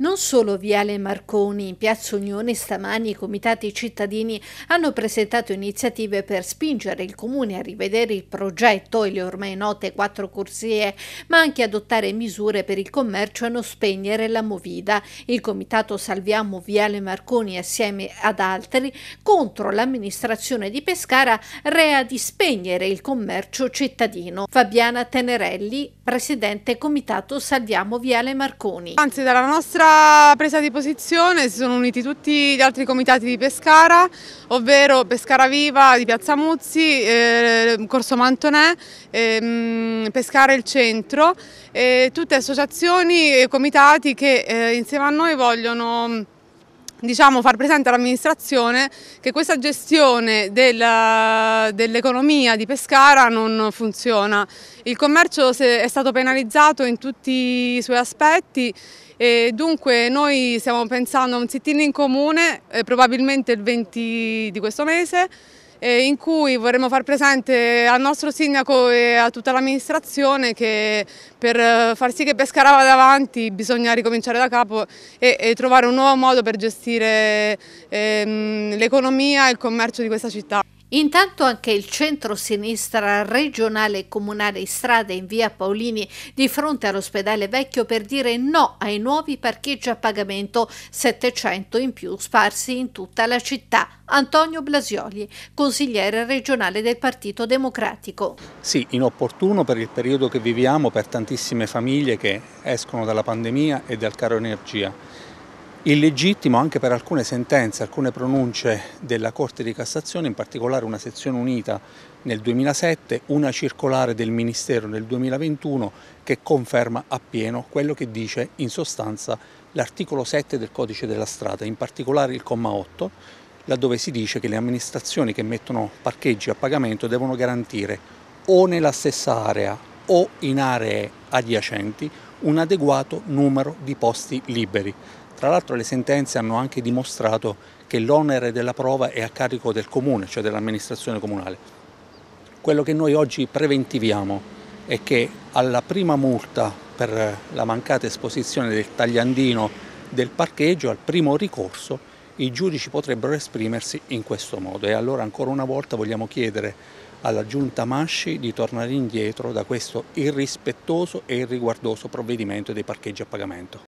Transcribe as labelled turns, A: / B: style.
A: Non solo Viale Marconi, in Piazza Unione stamani i comitati cittadini hanno presentato iniziative per spingere il comune a rivedere il progetto e le ormai note quattro corsie, ma anche adottare misure per il commercio e non spegnere la movida. Il comitato Salviamo Viale Marconi assieme ad altri contro l'amministrazione di Pescara rea di spegnere il commercio cittadino. Fabiana Tenerelli, presidente comitato Salviamo Viale Marconi.
B: Anzi, dalla nostra presa di posizione si sono uniti tutti gli altri comitati di Pescara, ovvero Pescara Viva di Piazza Muzzi, eh, Corso Mantonè, eh, Pescara il Centro, eh, tutte associazioni e comitati che eh, insieme a noi vogliono diciamo, far presente all'amministrazione che questa gestione dell'economia di Pescara non funziona. Il commercio è stato penalizzato in tutti i suoi aspetti e dunque noi stiamo pensando a un sit-in in comune, eh, probabilmente il 20 di questo mese, eh, in cui vorremmo far presente al nostro sindaco e a tutta l'amministrazione che per eh, far sì che Pescara vada avanti bisogna ricominciare da capo e, e trovare un nuovo modo per gestire ehm, l'economia
A: e il commercio di questa città. Intanto anche il centro-sinistra regionale e comunale in strada in via Paolini di fronte all'ospedale vecchio per dire no ai nuovi parcheggi a pagamento, 700 in più sparsi in tutta la città. Antonio Blasioli, consigliere regionale del Partito Democratico.
C: Sì, inopportuno per il periodo che viviamo per tantissime famiglie che escono dalla pandemia e dal caro energia illegittimo anche per alcune sentenze, alcune pronunce della Corte di Cassazione, in particolare una sezione unita nel 2007, una circolare del Ministero nel 2021 che conferma appieno quello che dice in sostanza l'articolo 7 del Codice della Strada, in particolare il comma 8, laddove si dice che le amministrazioni che mettono parcheggi a pagamento devono garantire o nella stessa area o in aree adiacenti un adeguato numero di posti liberi. Tra l'altro le sentenze hanno anche dimostrato che l'onere della prova è a carico del comune, cioè dell'amministrazione comunale. Quello che noi oggi preventiviamo è che alla prima multa per la mancata esposizione del tagliandino del parcheggio, al primo ricorso, i giudici potrebbero esprimersi in questo modo. E allora ancora una volta vogliamo chiedere alla giunta Masci di tornare indietro da questo irrispettoso e irriguardoso provvedimento dei parcheggi a pagamento.